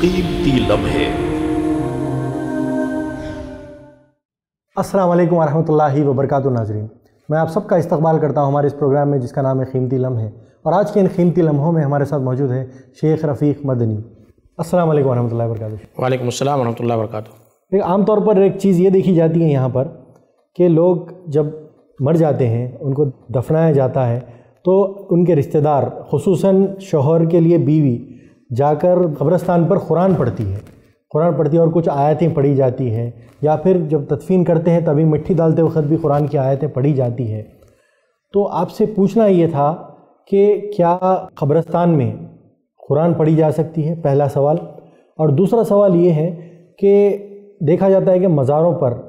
कीमती लम्हे अस्सलाम वालेकुम वरहमतुल्लाहि नाजरीन मैं आप सबका इस्तकबाल करता हूँ हमारे इस प्रोग्राम में जिसका नाम है कीमती लम्हे और आज के इन कीमती लम्हों में हमारे साथ मौजूद है शेख रफ़ीक मदनी अस्सलाम वालेकुम वरह वबरकातु वालेकुम अस्सलाम एक आम तौर पर एक चीज़ ये देखी जाती है यहाँ पर कि लोग जब मर जाते हैं उनको दफनाया जाता है तो उनके रिश्तेदार खसूस शोहर के लिए बीवी जाकर कब्रस्तान पर कुरान पढ़ती है कुरान पढ़ती है और कुछ आयतें पढ़ी जाती हैं या फिर जब तदफीन करते हैं तभी मिट्टी डालते वक्त भी कुरान की आयतें पढ़ी जाती हैं तो आपसे पूछना ये था कि क्या कब्रस्तान में कुरान पढ़ी जा सकती है पहला सवाल और दूसरा सवाल ये है कि देखा जाता है कि मज़ारों पर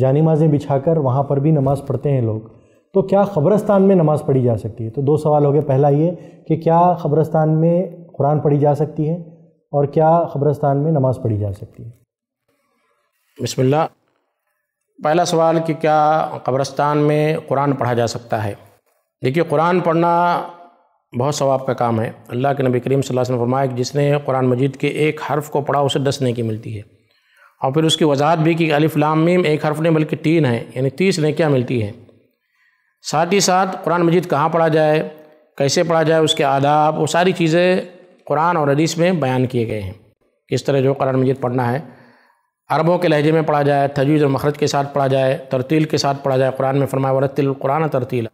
जानी माजें बिछा कर वहाँ पर भी नमाज़ पढ़ते हैं लोग तो क्या खबरस्तान में नमाज़ पढ़ी जा सकती है तो दो सवाल हो गए पहला ये कि क्या खबरस्तान में कुरान पढ़ी जा सकती है और क्या ख़बरस्तान में नमाज़ पढ़ी जा सकती है बिस्मिल्लाह पहला सवाल कि क्या कब्रस्तान में कुरान पढ़ा जा सकता है देखिए कुरान पढ़ना बहुत सवाब का काम है अल्लाह के नबी करीम सल्लल्लाहु अलैहि वसल्लम फरमाया कि जिसने कुरान मजीद के एक हर्फ को पढ़ा उसे दस नेकी मिलती है और फिर उसकी वजाहत भी कि अलिफ लाम मीम एक हर्फ नहीं बल्कि तीन है यानी तीस नेकियाँ मिलती हैं साथ ही साथ कुरान मजीद कहाँ पढ़ा जाए कैसे पढ़ा जाए उसके आदाब वो सारी चीज़ें कुरान और हदीस में बयान किए गए हैं इस तरह जो कुरान मजीद पढ़ना है अरबों के लहजे में पढ़ा जाए तजवीज़ और मखरज के साथ पढ़ा जाए तरतील के साथ पढ़ा जाए कुरान में फरमाया वरतिल कुरान तरतील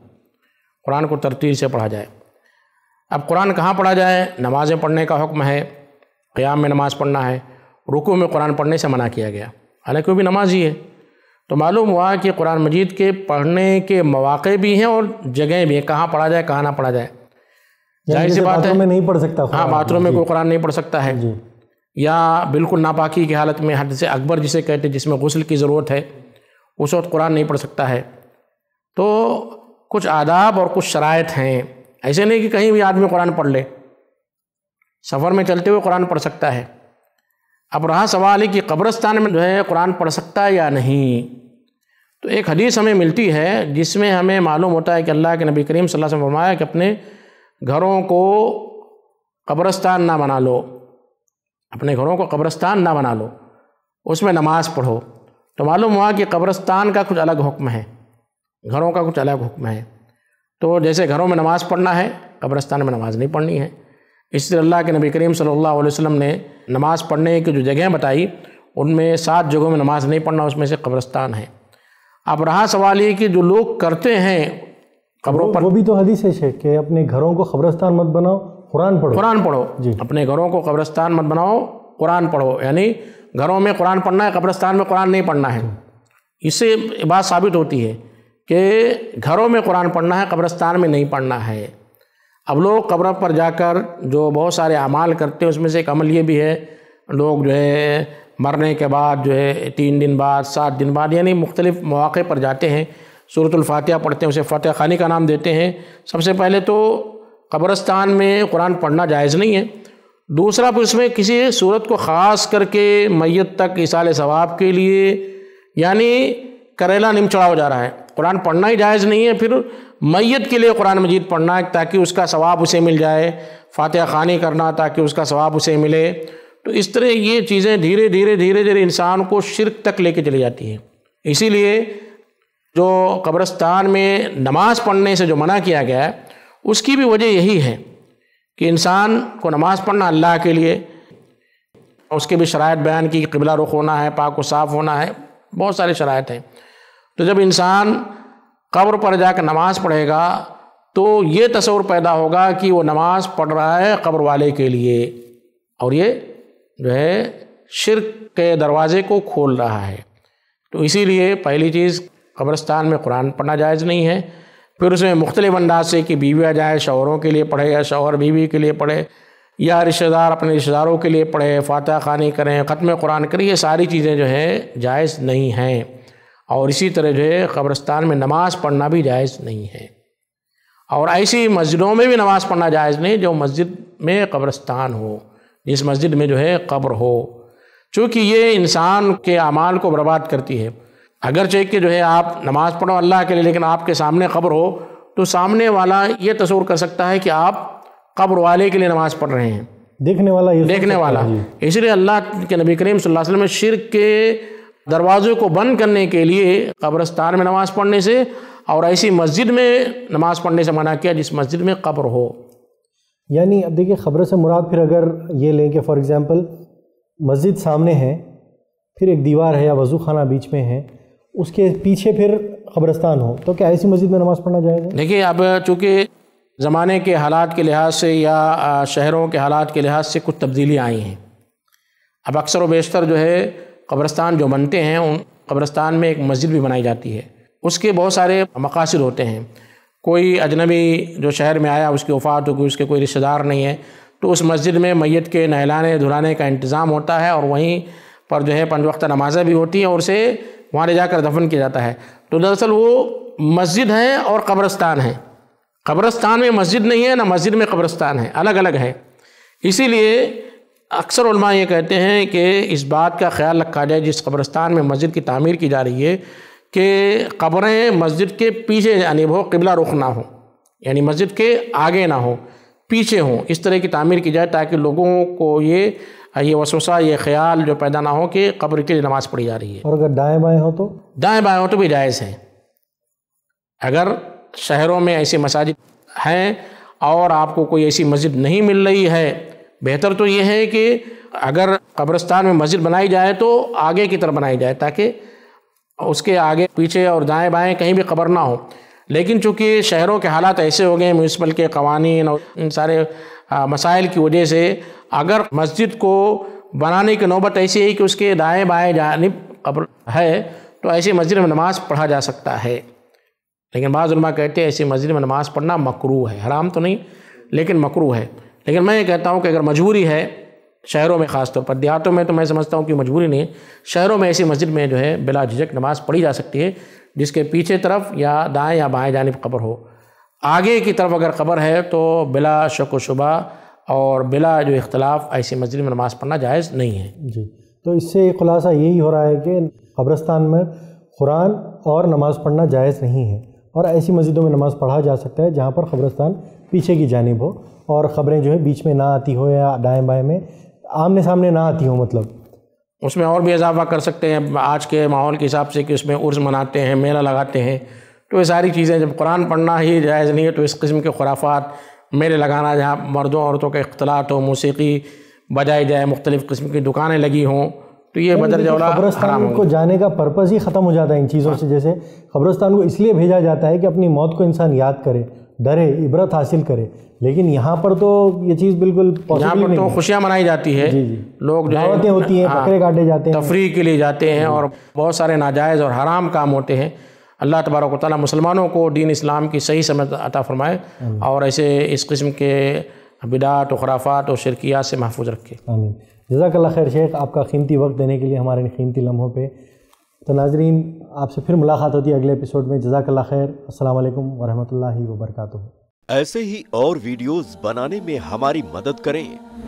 कुरान को तरतील से पढ़ा जाए अब कुरान कहाँ पढ़ा जाए नमाज़ें पढ़ने का हुक्म है क़याम में नमाज़ पढ़ना है रुकू में कुरान पढ़ने से मना किया गया हालांकि वो भी नमाज ही है तो मालूम हुआ कि कुरान मजीद के पढ़ने के मौाक़े भी हैं और जगहें भी हैं कहाँ पढ़ा जाए कहाँ ना पढ़ा जाए जाहिर सी बात है में नहीं पढ़ सकता हाँ बाथरूम में कोई कुरान नहीं पढ़ सकता है या बिल्कुल नापाकी की हालत में हद से अकबर जिसे कहते जिसमें गसल की ज़रूरत है उस वक्त कुरान नहीं पढ़ सकता है तो कुछ आदाब और कुछ शराय हैं ऐसे नहीं कि कहीं भी आदमी कुरान पढ़ ले सफ़र में चलते हुए कुरान पढ़ सकता है अब रहा सवाल है कि कब्रस्तान में जो है कुरान पढ़ सकता है या नहीं तो एक हदीस हमें मिलती है जिसमें हमें मालूम होता है कि अल्लाह के नबी करीम सल्लल्लाहु अलैहि वसल्लम फरमाया कि अपने घरों को कब्रस्तान ना बना लो अपने घरों को कब्रस्तान ना बना लो उसमें नमाज़ पढ़ो तो मालूम हुआ कि कब्रस्तान का कुछ अलग हुक्म है घरों का कुछ अलग हुक्म है तो जैसे घरों में नमाज़ पढ़ना है कब्रस्तान में नमाज़ नहीं पढ़नी है इस तरह अल्लाह के नबी करीम सल्लल्लाहु अलैहि वसल्लम ने नमाज़ पढ़ने की जो जगहें बताई उनमें सात जगहों में नमाज़ नहीं पढ़ना उसमें से कब्रस्तान है अब रहा सवाल ये कि जो लोग करते हैं खबरों पर वो भी तो हदीस है शेख के अपने घरों को खबरस्तान मत बनाओ कुरान पढ़ो कुरान पढ़ो जी अपने घरों को कब्रस्तान मत बनाओ कुरान पढ़ो यानी घरों में कुरान पढ़ना है कब्रस्तान में कुरान नहीं पढ़ना है इससे बात साबित होती है कि घरों में कुरान पढ़ना है कब्रस्तान में नहीं पढ़ना है अब लोग कब्र पर जाकर जो बहुत सारे अमाल करते हैं उसमें से एक अमल ये भी है लोग जो है मरने के बाद जो है तीन दिन बाद सात दिन बाद यानी मुख्तलिफ़ मौक़े पर जाते हैं सूरतलफ़ातह पढ़ते हैं उसे फ़ातह खानी का नाम देते हैं सबसे पहले तो कब्रस्तान में कुरान पढ़ना जायज़ नहीं है दूसरा फिर उसमें किसी सूरत को ख़ास करके मैत तक इसाल सवाब के लिए यानी करेला निम चढ़ाओ जा रहा है कुरान पढ़ना ही जायज़ नहीं है फिर मैत के लिए कुरान मजीद पढ़ना है ताकि उसका सवाब उसे मिल जाए फ़ातह खानी करना ताकि उसका सवाब उसे मिले तो इस तरह ये चीज़ें धीरे धीरे धीरे धीरे इंसान को शिरक तक लेके चली जाती हैं इसीलिए जो कब्रस्तान में नमाज़ पढ़ने से जो मना किया गया है उसकी भी वजह यही है कि इंसान को नमाज़ पढ़ना अल्लाह के लिए उसके भी शरात बयान की कबला रुख होना है पाक को साफ़ होना है बहुत सारे शरात हैं तो जब इंसान कब्र पर जाकर नमाज़ पढ़ेगा तो ये तस्वर पैदा होगा कि वो नमाज़ पढ़ रहा है कब्र वाले के लिए और ये जो है शिरक के दरवाज़े को खोल रहा है तो इसीलिए पहली चीज़ कब्रस्तान में कुरान पढ़ना जायज़ नहीं है फिर उसमें मुख्तलिफ अंदाज से कि बीवियाँ जाए शोहरों के लिए पढ़े या शोहर बीवी के लिए पढ़े या रिश्तेदार अपने रिश्तेदारों के लिए पढ़े फातह खानी करें ख़त्म कुरान करें ये सारी चीज़ें जो हैं जायज़ नहीं हैं और इसी तरह जो है कब्रस्तान में नमाज़ पढ़ना भी जायज़ नहीं है और ऐसी मस्जिदों में भी नमाज़ पढ़ना जायज़ नहीं जो मस्जिद में कब्रस्तान हो जिस मस्जिद में जो है कब्र हो चूँकि ये इंसान के अमाल को बर्बाद करती है अगर अगरचे कि जो है आप नमाज़ पढ़ो अल्लाह के लिए लेकिन आपके सामने ख़बर हो तो सामने वाला ये तस्वर कर सकता है कि आप कब्र वाले के लिए नमाज़ पढ़ रहे हैं देखने वाला ये देखने तो वाला इसलिए अल्लाह के नबी करीम सल्लल्लाहु अलैहि वसल्लम शिरक के दरवाज़े को बंद करने के लिए कब्रस्तान में नमाज़ पढ़ने से और ऐसी मस्जिद में नमाज़ पढ़ने से मना किया जिस मस्जिद में कब्र हो यानी अब देखिए ख़बर से मुराद फिर अगर ये लें कि फ़ॉर एग्ज़ाम्पल मस्जिद सामने है फिर एक दीवार है या वज़ू खाना बीच में है उसके पीछे फिर कब्रस्तान हो तो क्या ऐसी मस्जिद में नमाज़ पढ़ना जाएगा देखिए अब चूँकि ज़माने के हालात के लिहाज से या शहरों के हालात के लिहाज से कुछ तब्दीलियाँ आई हैं अब अक्सर व बेशतर जो है कब्रस्तान जो बनते हैं उन कब्रस्तान में एक मस्जिद भी बनाई जाती है उसके बहुत सारे मकासद होते हैं कोई अजनबी जो शहर में आया उसकी वफ़ात हो गई उसके कोई रिश्तेदार नहीं है तो उस मस्जिद में मैत के नहलाने धुलाने का इंतज़ाम होता है और वहीं पर जो है पंज वक्त नमाज़ें भी होती हैं और उसे वहाँ ले जाकर दफन किया जाता है तो दरअसल वो मस्जिद हैं और कब्रस्तान हैं कब्रस्तान में मस्जिद नहीं है ना मस्जिद में कब्रस्तान है अलग अलग है इसीलिए अक्सर उलमा ये कहते हैं कि इस बात का ख्याल रखा जाए जिस कब्रस्तान में मस्जिद की तामीर की जा रही है कि कब्रें मस्जिद के पीछे यानी हो किबला रुख ना हो यानी मस्जिद के आगे ना हो पीछे हों इस तरह की तामीर की जाए ताकि लोगों को ये हाँ, ये वसूसा ये ख्याल जो पैदा ना हो कि कब्र के लिए नमाज़ पढ़ी जा रही है और अगर दाएँ बाएं हो तो दाएँ बाएँ हो तो भी जायज़ है अगर शहरों में ऐसी मसाजिद हैं और आपको कोई ऐसी मस्जिद नहीं मिल रही है बेहतर तो ये है कि अगर कब्रस्तान में मस्जिद बनाई जाए तो आगे की तरफ बनाई जाए ताकि उसके आगे पीछे और दाएँ बाएँ कहीं भी कब्र ना हो लेकिन चूँकि शहरों के हालात ऐसे हो गए म्यूनसिपल के कवानीन और इन सारे मसाइल की वजह से अगर मस्जिद को बनाने की नौबत ऐसी है कि उसके दाएं बाएं जानब है तो ऐसी मस्जिद में नमाज़ पढ़ा जा सकता है लेकिन बाज़ुलमा कहते हैं ऐसी मस्जिद में नमाज़ पढ़ना मकरू है हराम तो नहीं लेकिन मकरू है लेकिन मैं ये कहता हूँ कि अगर मजबूरी है शहरों में ख़ासतौर पर देहातों में तो मैं समझता हूँ कि मजबूरी नहीं शहरों में ऐसी मस्जिद में जो है बिला झिझक नमाज़ पढ़ी जा सकती है जिसके पीछे तरफ या दाएँ या बाएँ जानब खबर हो आगे की तरफ अगर ख़बर है तो बिला शक व शुबा और बिला जो इख्तलाफ ऐसी मस्जिद में नमाज़ पढ़ना जायज़ नहीं है जी तो इससे खुलासा यही हो रहा है कि कब्रस्तान में कुरान और नमाज़ पढ़ना जायज़ नहीं है और ऐसी मस्जिदों में नमाज़ पढ़ा जा सकता है जहाँ पर कब्रस्तान पीछे की जानब हो और ख़बरें जो है बीच में ना आती हो या दाएँ बाएँ में आमने सामने ना आती हो मतलब उसमें और भी इजाफा कर सकते हैं आज के माहौल के हिसाब से कि उसमें उर्स मनाते हैं मेला लगाते हैं तो ये सारी चीज़ें जब कुरान पढ़ना ही जायज़ नहीं है तो इस किस्म के खुराफात मेरे लगाना जहाँ मर्दों औरतों का अख्तलात हो मौसीकी बजाई जाए मुख्तलिफ़ किस्म की दुकानें लगी हों तो ये बदरजौला खबरस्तान को जाने का पर्पज़ ही ख़त्म हो जाता है इन चीज़ों से हाँ। जैसे खबरस्तान को इसलिए भेजा जाता है कि अपनी मौत को इंसान याद करे डरे इबरत हासिल करे लेकिन यहाँ पर तो ये चीज़ बिल्कुल यहाँ पर तो खुशियाँ मनाई जाती है जी जी लोग जो होती हैं बकरे हाँ, काटे जाते हैं तफरी के लिए जाते हैं और बहुत सारे नाजायज़ और हराम काम होते हैं अल्लाह तबारक ताली मुसलमानों को दीन इस्लाम की सही समझ अता फ़रमाए और ऐसे इस किस्म के बिदात व खराफात और शिरकिया से महफूज रखे जजाकल्ला खैर शेख आपका कीमती वक्त देने के लिए हमारे इन कीमती लम्हों पर तो नाजरीन आपसे फिर मुलाकात होती है अगले एपिसोड में जजाकल्ला खैर असलकम वरहमल वर्का ऐसे ही और वीडियोज़ बनाने में हमारी मदद करें